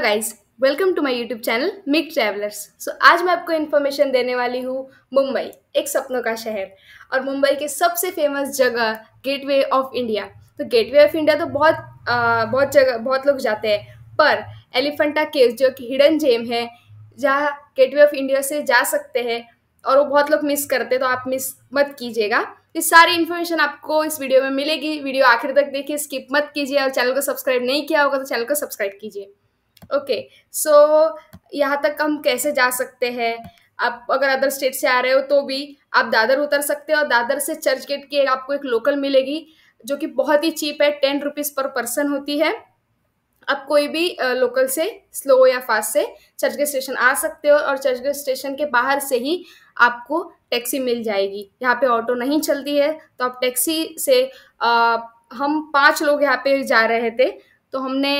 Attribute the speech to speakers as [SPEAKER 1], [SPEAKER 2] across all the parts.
[SPEAKER 1] Guys guys welcome to my YouTube channel मिक travellers so आज मैं आपको इन्फॉर्मेशन देने वाली हूँ मुंबई एक सपनों का शहर और मुंबई के सबसे फेमस जगह गेटवे ऑफ इंडिया तो गेटवे ऑफ इंडिया तो बहुत आ, बहुत जगह बहुत लोग जाते हैं पर एलिफेंटा केव जो कि हिडन जेम है जहाँ गेटवे ऑफ इंडिया से जा सकते हैं और वो बहुत लोग मिस करते तो आप मिस मत कीजिएगा ये सारी इन्फॉर्मेशन आपको इस वीडियो में मिलेगी वीडियो आखिर तक देखिए स्किप मत कीजिए और चैनल को सब्सक्राइब नहीं किया होगा तो चैनल को सब्सक्राइब कीजिए ओके सो यहाँ तक हम कैसे जा सकते हैं आप अगर अदर स्टेट से आ रहे हो तो भी आप दादर उतर सकते हो और दादर से चर्च गेट की आपको एक लोकल मिलेगी जो कि बहुत ही चीप है टेन रुपीज़ पर पर्सन होती है आप कोई भी लोकल से स्लो या फास्ट से चर्चगेट स्टेशन आ सकते हो और चर्चगेट स्टेशन के बाहर से ही आपको टैक्सी मिल जाएगी यहाँ पे ऑटो नहीं चलती है तो आप टैक्सी से आ, हम पांच लोग यहाँ पे जा रहे थे तो हमने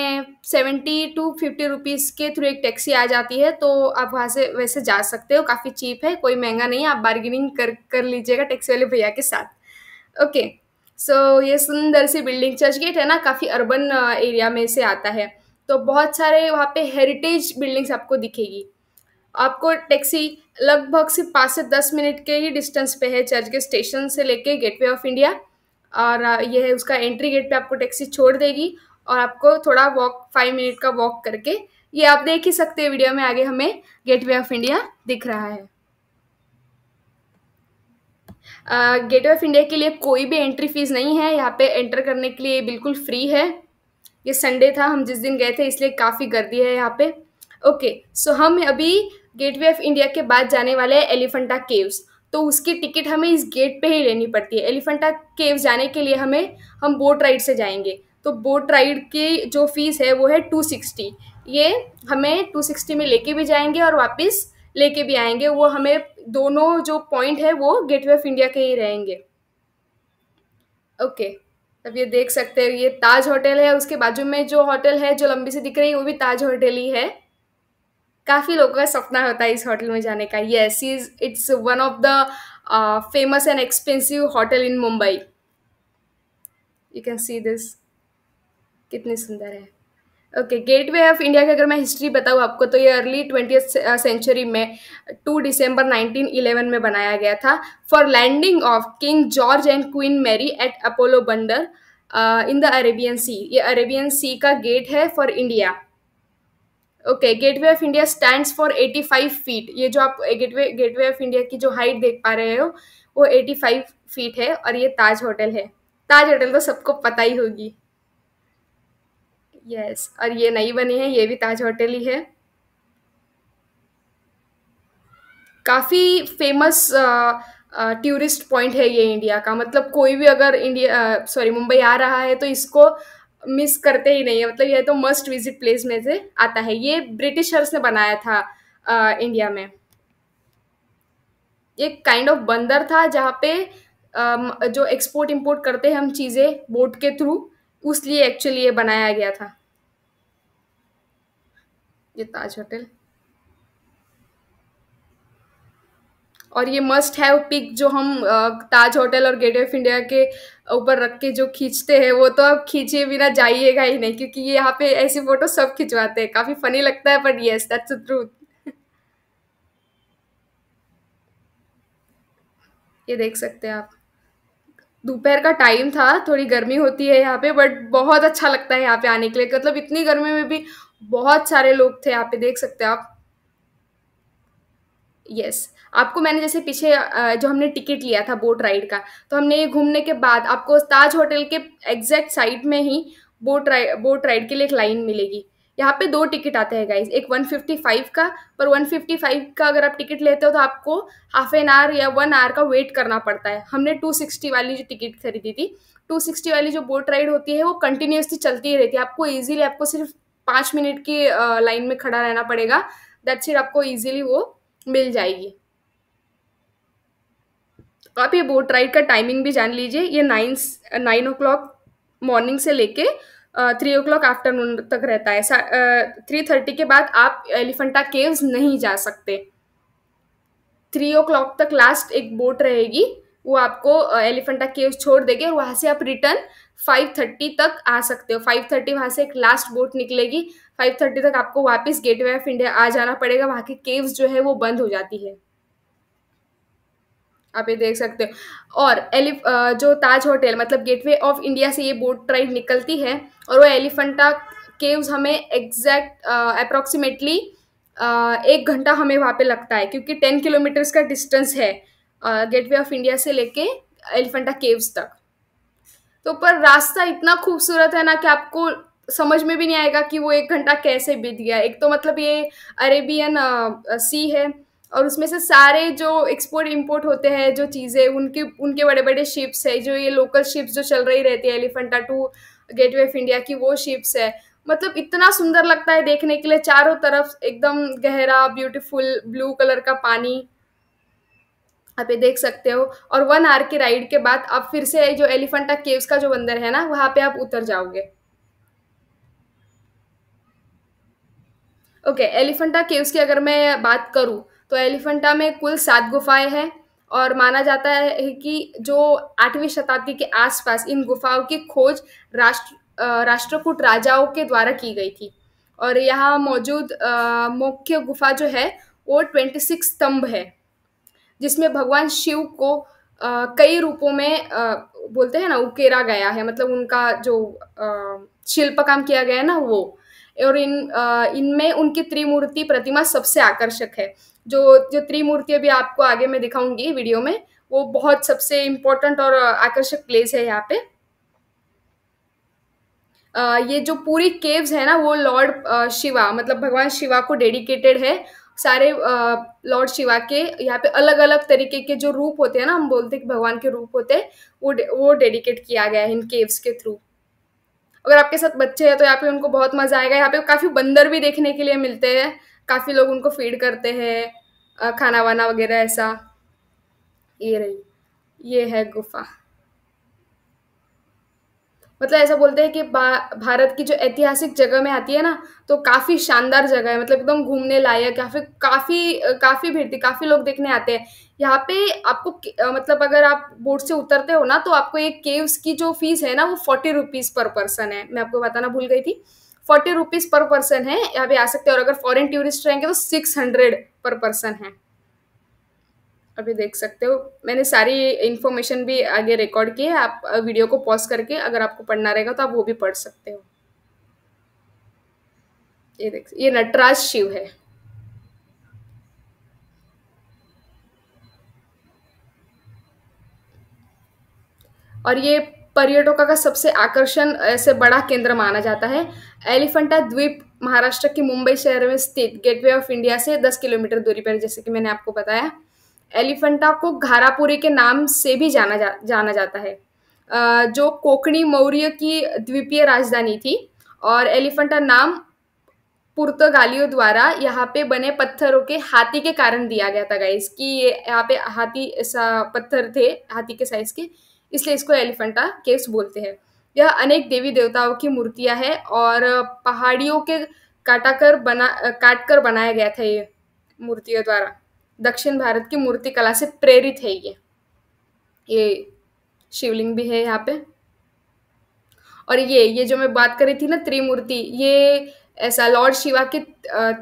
[SPEAKER 1] सेवेंटी टू फिफ्टी रुपीज़ के थ्रू एक टैक्सी आ जाती है तो आप वहाँ से वैसे जा सकते हो काफ़ी चीप है कोई महंगा नहीं है आप बार्गेनिंग कर कर लीजिएगा टैक्सी वाले भैया के साथ ओके सो so, ये सुंदर सी बिल्डिंग चर्च गेट है ना काफ़ी अर्बन एरिया में से आता है तो बहुत सारे वहाँ पे हेरिटेज बिल्डिंग्स आपको दिखेगी आपको टैक्सी लगभग सिर्फ पाँच से दस मिनट के ही डिस्टेंस पे है चर्च के स्टेशन से लेके गेटवे ऑफ इंडिया और यह है उसका एंट्री गेट पे आपको टैक्सी छोड़ देगी और आपको थोड़ा वॉक फाइव मिनट का वॉक करके ये आप देख ही सकते हैं वीडियो में आगे हमें गेटवे ऑफ इंडिया दिख रहा है गेट वे ऑफ इंडिया के लिए कोई भी एंट्री फीस नहीं है यहाँ पे एंटर करने के लिए बिल्कुल फ्री है ये संडे था हम जिस दिन गए थे इसलिए काफ़ी गर्दी है यहाँ पे ओके सो हम अभी गेटवे ऑफ इंडिया के बाद जाने वाले हैं एलिफेंटा केव्स तो उसकी टिकट हमें इस गेट पे ही लेनी पड़ती है एलिफेंटा केव्स जाने के लिए हमें हम बोट राइड से जाएंगे तो बोट राइड की जो फीस है वो है टू सिक्सटी ये हमें टू सिक्सटी में लेके भी जाएंगे और वापस लेके भी आएंगे वो हमें दोनों जो पॉइंट है वो गेटवे ऑफ इंडिया के ही रहेंगे ओके अब ये देख सकते हो ये ताज होटल है उसके बाजू में जो होटल है जो लंबी से दिख रही है वो भी ताज होटल ही है काफ़ी लोगों का सपना होता है इस होटल में जाने का yes is it's one of the famous and expensive hotel in Mumbai you can see this कितनी सुंदर है ओके गेटवे ऑफ इंडिया की अगर मैं हिस्ट्री बताऊँ आपको तो ये अर्ली ट्वेंटी सेंचुरी में 2 दिसंबर 1911 में बनाया गया था for landing of king George and queen Mary at Apollo Bunder in the Arabian sea ये अरेबियन सी का गेट है for India okay gateway of India stand for 85 feet ये जो आप गेटवे गेटवे ऑफ इंडिया की जो हाइट देख पा रहे हो वो 85 फीट है और ये ताज होटल है ताज होटल तो सबको पता ही होगी यस और ये नई बनी है ये भी ताज होटल ही है काफ़ी फेमस टूरिस्ट पॉइंट है ये इंडिया का मतलब कोई भी अगर इंडिया सॉरी मुंबई आ रहा है तो इसको मिस करते ही नहीं है मतलब यह तो मस्ट विजिट प्लेस में से आता है ये ब्रिटिशर्स ने बनाया था आ, इंडिया में एक काइंड ऑफ बंदर था जहाँ पे आ, जो एक्सपोर्ट इंपोर्ट करते हैं हम चीज़ें बोट के थ्रू उस लिए एक्चुअली ये बनाया गया था ये ताज होटल और ये मस्ट हैव पिक जो हम ताज होटल और गेट ऑफ इंडिया के ऊपर रख के जो खींचते हैं वो तो आप खींचे बिना जाइएगा ही नहीं क्योंकि ये यहाँ पे ऐसी फोटो सब खिंचवाते हैं काफी फनी लगता है बट यस दैट्स ट्रूथ ये देख सकते हैं आप दोपहर का टाइम था थोड़ी गर्मी होती है यहाँ पे बट बहुत अच्छा लगता है यहाँ पे आने के लिए मतलब इतनी गर्मी में भी बहुत सारे लोग थे यहाँ पे देख सकते हैं आप यस yes. आपको मैंने जैसे पीछे जो हमने टिकट लिया था बोट राइड का तो हमने ये घूमने के बाद आपको ताज होटल के एग्जैक्ट साइड में ही बोट राइड बोट राइड के लिए एक लाइन मिलेगी यहाँ पे दो टिकट आते हैं गाइज एक 155 का पर 155 का अगर आप टिकट लेते हो तो आपको हाफ एन आवर या वन आवर का वेट करना पड़ता है हमने 260 वाली जो टिकट खरीदी थी 260 वाली जो बोट राइड होती है वो कंटिन्यूसली चलती ही रहती है आपको ईजिली आपको सिर्फ पाँच मिनट की लाइन में खड़ा रहना पड़ेगा दैट सीट आपको ईजिली वो मिल जाएगी तो आप ये बोट राइड का टाइमिंग भी जान लीजिए ये nine nine o'clock morning से लेके थ्री ओ क्लॉक आफ्टरनून तक रहता है थ्री थर्टी के बाद आप एलिफेंटा केव्स नहीं जा सकते थ्री ओ क्लॉक तक लास्ट एक बोट रहेगी वो आपको एलिफेंटा केव्स छोड़ देगी और वहाँ से आप रिटर्न फाइव थर्टी तक आ सकते हो फाइव थर्टी वहाँ से एक लास्ट बोट निकलेगी फाइव थर्टी तक आपको वापस गेटवे ऑफ इंडिया आ जाना पड़ेगा वहाँ के केव्स जो है वो बंद हो जाती है आप ये देख सकते हो और एलिफ जो ताज होटल मतलब गेटवे ऑफ इंडिया से ये बोट राइड निकलती है और वो एलिफेंटा केव्स हमें एग्जैक्ट अप्रॉक्सीमेटली एक घंटा हमें वहाँ पे लगता है क्योंकि टेन किलोमीटर्स का डिस्टेंस है गेटवे ऑफ इंडिया से लेके एलिफेंटा केव्स तक तो पर रास्ता इतना खूबसूरत है ना कि आपको समझ में भी नहीं आएगा कि वो एक घंटा कैसे बीत गया एक तो मतलब ये अरेबियन सी है और उसमें से सारे जो एक्सपोर्ट इंपोर्ट होते हैं जो चीज़ें उनके उनके बड़े बड़े शिप्स है जो ये लोकल शिप्स जो चल रही रहती है Elephanta to gate of India की वो शिप्स है मतलब इतना सुंदर लगता है देखने के लिए चारों तरफ एकदम गहरा ब्यूटीफुल ब्लू कलर का पानी आप ये देख सकते हो और वन आर की राइड के बाद आप फिर से जो एलिफेंटा केव्स का जो बंदर है ना वहाँ पे आप उतर जाओगे ओके एलिफेंटा केव्स की अगर मैं बात करूँ तो एलिफेंटा में कुल सात गुफाएं हैं और माना जाता है कि जो आठवीं शताब्दी के आसपास इन गुफाओं की खोज राष्ट्र राष्ट्रकूट राजाओं के द्वारा की गई थी और यहाँ मौजूद मुख्य गुफा जो है वो ट्वेंटी सिक्स स्तंभ है जिसमें भगवान शिव को आ, कई रूपों में आ, बोलते हैं ना उकेरा गया है मतलब उनका जो शिल्प काम किया गया है ना वो और इन इनमें उनकी त्रिमूर्ति प्रतिमा सबसे आकर्षक है जो जो त्रिमूर्ति अभी आपको आगे मैं दिखाऊंगी वीडियो में वो बहुत सबसे इम्पोर्टेंट और आकर्षक प्लेस है यहाँ पे ये जो पूरी केव्स है ना वो लॉर्ड शिवा मतलब भगवान शिवा को डेडिकेटेड है सारे लॉर्ड शिवा के यहाँ पे अलग अलग तरीके के जो रूप होते हैं ना हम बोलते हैं कि भगवान के रूप होते हैं वो वो डेडिकेट किया गया है इन केव्स के थ्रू अगर आपके साथ बच्चे हैं तो यहाँ पे उनको बहुत मज़ा आएगा यहाँ पे काफ़ी बंदर भी देखने के लिए मिलते हैं काफ़ी लोग उनको फीड करते हैं खाना वाना वगैरह ऐसा ये रही ये है गुफा मतलब ऐसा बोलते हैं कि भारत की जो ऐतिहासिक जगह में आती है ना तो काफ़ी शानदार जगह है मतलब एकदम घूमने लायक या काफ़ी काफ़ी भीड़ थी काफ़ी लोग देखने आते हैं यहाँ पे आपको मतलब अगर आप बोट से उतरते हो ना तो आपको एक केव्स की जो फीस है ना वो फोर्टी रुपीज़ पर पर्सन है मैं आपको बताना भूल गई थी फोर्टी रुपीज़ पर पर्सन है यहाँ पे आ सकते हैं और अगर फॉरेन टूरिस्ट रहेंगे तो सिक्स हंड्रेड पर पर्सन है अभी देख सकते हो मैंने सारी इन्फॉर्मेशन भी आगे रिकॉर्ड की है आप वीडियो को पॉज करके अगर आपको पढ़ना रहेगा तो आप वो भी पढ़ सकते हो ये देख ये नटराज शिव है और ये पर्यटकों का सबसे आकर्षण ऐसे बड़ा केंद्र माना जाता है एलिफेंटा द्वीप महाराष्ट्र के मुंबई शहर में स्थित गेटवे ऑफ इंडिया से 10 किलोमीटर दूरी पर जैसे कि मैंने आपको बताया एलिफेंटा को घारापुरी के नाम से भी जाना जा जाना जाता है जो कोकणी मौर्य की द्वीपीय राजधानी थी और एलिफेंटा नाम पुर्तगालियों द्वारा यहाँ पे बने पत्थरों के हाथी के कारण दिया गया था गाइस कि ये यहाँ पे हाथी ऐसा पत्थर थे हाथी के साइज के इसलिए इसको एलिफेंटा केव्स बोलते हैं यह अनेक देवी देवताओं की मूर्तियां हैं और पहाड़ियों के काटाकर बना काट कर बनाया गया था ये मूर्तियों द्वारा दक्षिण भारत की मूर्तिकला से प्रेरित है ये ये शिवलिंग भी है यहाँ पे और ये ये जो मैं बात कर रही थी ना त्रिमूर्ति ये ऐसा लॉर्ड शिवा के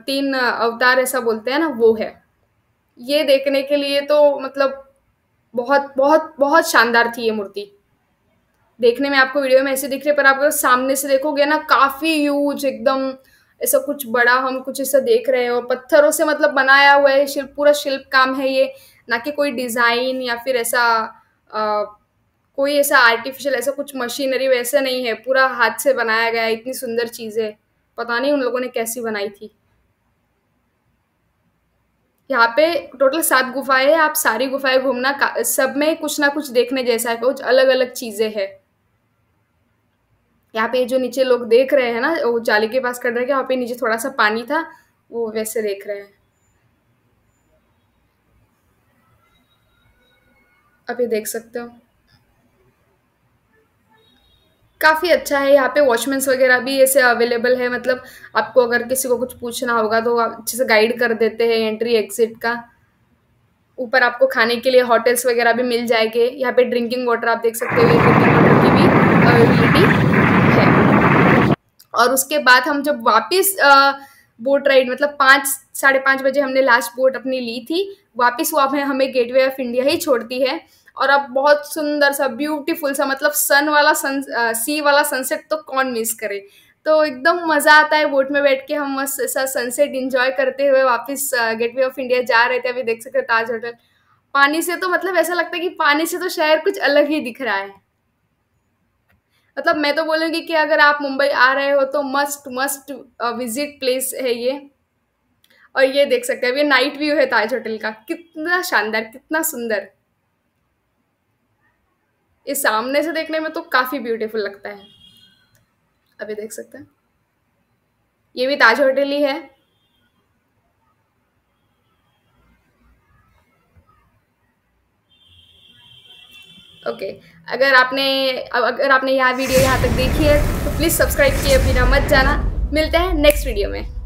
[SPEAKER 1] तीन अवतार ऐसा बोलते हैं ना वो है ये देखने के लिए तो मतलब बहुत बहुत बहुत शानदार थी ये मूर्ति देखने में आपको वीडियो में ऐसे दिख रही है पर आप सामने से देखोगे ना काफ़ी यूज एकदम ऐसा कुछ बड़ा हम कुछ ऐसा देख रहे हैं और पत्थरों से मतलब बनाया हुआ है शिल्प पूरा शिल्प काम है ये ना कि कोई डिज़ाइन या फिर ऐसा आ, कोई ऐसा आर्टिफिशियल ऐसा कुछ मशीनरी वैसा नहीं है पूरा हाथ से बनाया गया इतनी सुंदर चीज़ें पता नहीं उन लोगों ने कैसी बनाई थी यहाँ पे टोटल सात गुफाएं हैं आप सारी गुफाएं घूमना सब में कुछ ना कुछ देखने जैसा है कुछ अलग अलग चीज़ें हैं यहाँ पे जो नीचे लोग देख रहे हैं ना वो जाली के पास कर रहे हैं यहाँ पे नीचे थोड़ा सा पानी था वो वैसे देख रहे हैं आप ये देख सकते हो काफ़ी अच्छा है यहाँ पे वॉचमैन वगैरह भी ऐसे अवेलेबल है मतलब आपको अगर किसी को कुछ पूछना होगा तो आप अच्छे से गाइड कर देते हैं एंट्री एग्जिट का ऊपर आपको खाने के लिए होटल्स वगैरह भी मिल जाएंगे यहाँ पे ड्रिंकिंग वाटर आप देख सकते हो ड्रिंकिंग वाटर की भी अवेलेबिलिटी और उसके बाद हम जब वापस बोट राइड मतलब पाँच साढ़े पाँच बजे हमने लास्ट बोट अपनी ली थी वापस वो हमें हमें गेटवे ऑफ इंडिया ही छोड़ती है और अब बहुत सुंदर सा ब्यूटीफुल सा मतलब सन वाला सन आ, सी वाला सनसेट तो कौन मिस करे तो एकदम मज़ा आता है बोट में बैठ के हम मस्त ऐसा सनसेट इंजॉय करते हुए वापस गेटवे ऑफ इंडिया जा रहे थे अभी देख सकते ताज होटल पानी से तो मतलब ऐसा लगता है कि पानी से तो शहर कुछ अलग ही दिख रहा है मतलब मैं तो बोलूँगी कि अगर आप मुंबई आ रहे हो तो मस्ट मस्ट विजिट प्लेस है ये और ये देख सकते हैं ये नाइट व्यू है ताज होटल का कितना शानदार कितना सुंदर ये सामने से देखने में तो काफ़ी ब्यूटीफुल लगता है अभी देख सकते हैं ये भी ताज होटल ही है ओके okay. अगर आपने अगर आपने यह वीडियो यहाँ तक देखी है तो प्लीज़ सब्सक्राइब किए बिना मत जाना मिलते हैं नेक्स्ट वीडियो में